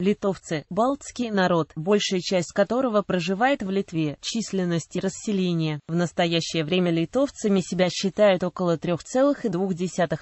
Литовцы – балтский народ, большая часть которого проживает в Литве. Численность и расселение. В настоящее время литовцами себя считают около 3,2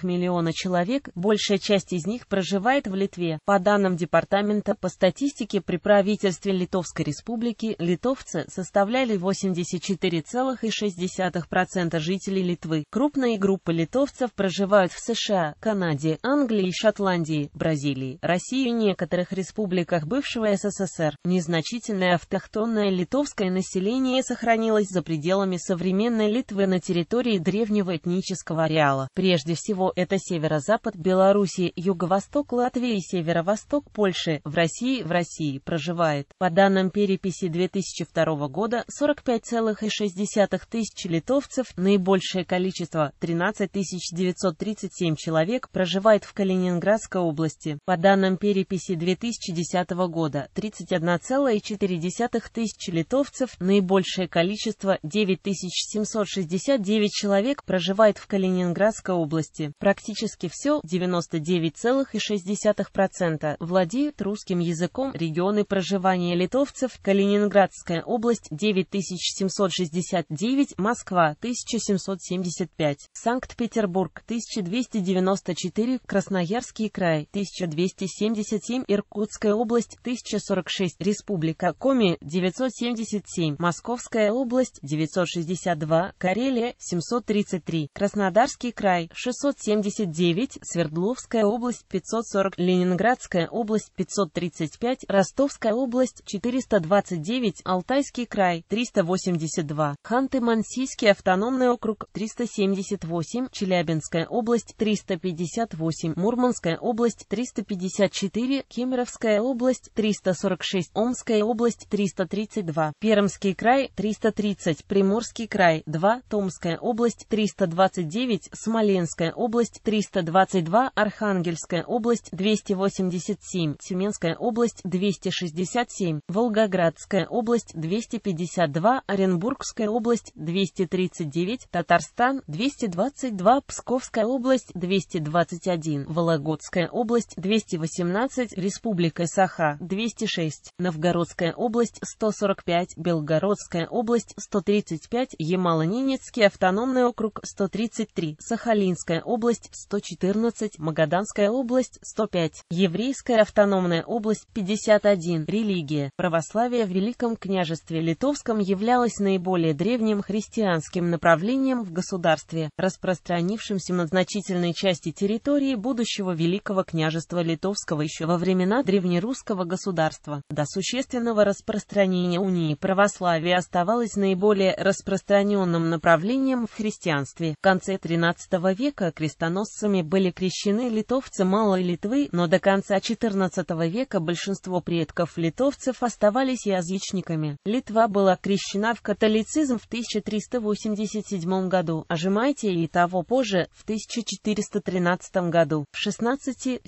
миллиона человек, большая часть из них проживает в Литве. По данным Департамента по статистике при правительстве Литовской Республики, литовцы составляли 84,6% жителей Литвы. Крупные группы литовцев проживают в США, Канаде, Англии, Шотландии, Бразилии, России и некоторых республик республиках бывшего СССР. Незначительное автохтонное литовское население сохранилось за пределами современной Литвы на территории древнего этнического ареала. Прежде всего это северо-запад Беларуси, юго-восток Латвии и северо-восток Польши. В России в России проживает. По данным переписи 2002 года 45,6 тысяч литовцев, наибольшее количество 13 937 человек проживает в Калининградской области. По данным переписи 2010 2010 года 31,4 тысячи литовцев, наибольшее количество 9769 человек проживает в Калининградской области. Практически все, 99,6% владеют русским языком. Регионы проживания литовцев Калининградская область 9769, Москва 1775, Санкт-Петербург 1294, Красноярский край 1277, Иркутская Калужская область 1046, Республика Коми 977, Московская область 962, Карелия 733, Краснодарский край 679, Свердловская область 540, Ленинградская область 535, Ростовская область 429, Алтайский край 382, Ханты-Мансийский автономный округ 378, Челябинская область 358, Мурманская область 354, Кемеровская Калужская область 346, Омская область 332, Пермский край 330, Приморский край 2, Томская область 329, Смоленская область 322, Архангельская область 287, Тюменская область 267, Волгоградская область 252, Оренбургская область 239, Татарстан 222, Псковская область 221, Вологодская область 218, Республика Курская Саха 206, Новгородская область 145, Белгородская область 135, Ямало-Ненецкий автономный округ 133, Сахалинская область 114, Магаданская область 105, Еврейская автономная область 51. Религия. Православие в Великом княжестве Литовском являлось наиболее древним христианским направлением в государстве, распространившимся на значительной части территории будущего Великого княжества Литовского еще во времена древней русского государства. До существенного распространения унии православие оставалось наиболее распространенным направлением в христианстве. В конце XIII века крестоносцами были крещены литовцы Малой Литвы, но до конца XIV века большинство предков литовцев оставались язычниками. Литва была крещена в католицизм в 1387 году, а Жемайтия и того позже, в 1413 году. В 16-17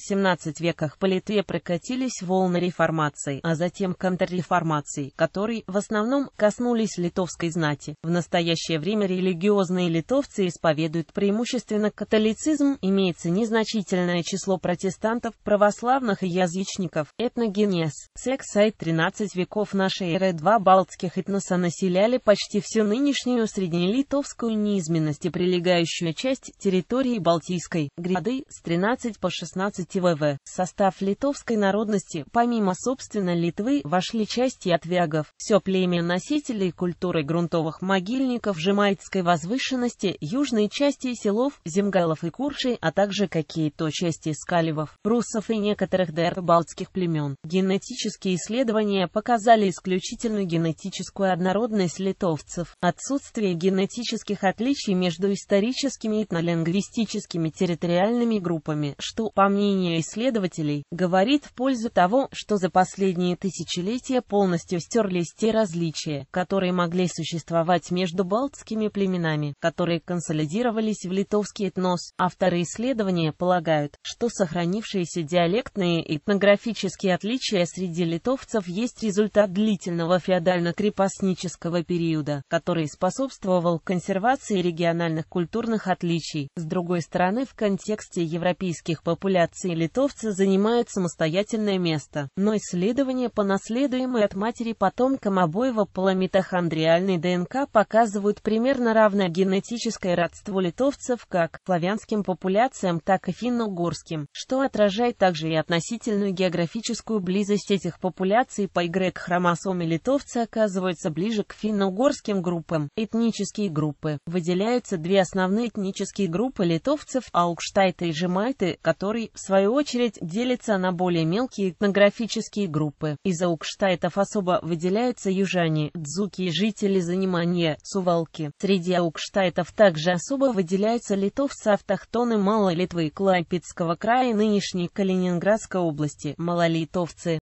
веках по Литве прокатились начались волны реформации, а затем контрреформации, которые в основном коснулись литовской знати. В настоящее время религиозные литовцы исповедуют преимущественно католицизм, имеется незначительное число протестантов, православных и язычников. Этногенез. Секс-сайт 13 веков нашей эры два балтских этноса населяли почти всю нынешнюю среднелитовскую низменность и прилегающую часть территории Балтийской гряды с 13 по 16 ВВ. Состав литовской народности области, помимо собственно Литвы, вошли части отвягов, все племя носителей культуры грунтовых могильников Жемайтской возвышенности, южные части селов, земгалов и куршей, а также какие-то части скаливов, русов и некоторых дэр-балтских племен. Генетические исследования показали исключительную генетическую однородность литовцев, отсутствие генетических отличий между историческими и этнолингвистическими территориальными группами, что, по мнению исследователей, говорит в пользу того, что за последние тысячелетия полностью стерлись те различия, которые могли существовать между балтскими племенами, которые консолидировались в литовский этнос. Авторы исследования полагают, что сохранившиеся диалектные и этнографические отличия среди литовцев есть результат длительного феодально-крепостнического периода, который способствовал консервации региональных культурных отличий. С другой стороны, в контексте европейских популяций литовцы занимают самостоятельное место, но исследования по наследуемой от матери потомкам обоего пола ДНК показывают примерно равное генетическое родство литовцев как славянским популяциям, так и финно-угорским, что отражает также и относительную географическую близость этих популяций по Y-хромосоме литовцы оказываются ближе к финно-угорским группам. Этнические группы. Выделяются две основные этнические группы литовцев – аукштайты и жемайты, которые, в свою очередь, делятся на более мелкие этнографические группы. Из аукштайтов особо выделяются южане, дзуки и жители занимания, сувалки. Среди аукштайтов также особо выделяются литовцы автохтоны Малой Литвы, Клайпецкого края и нынешней Калининградской области, малолитовцы.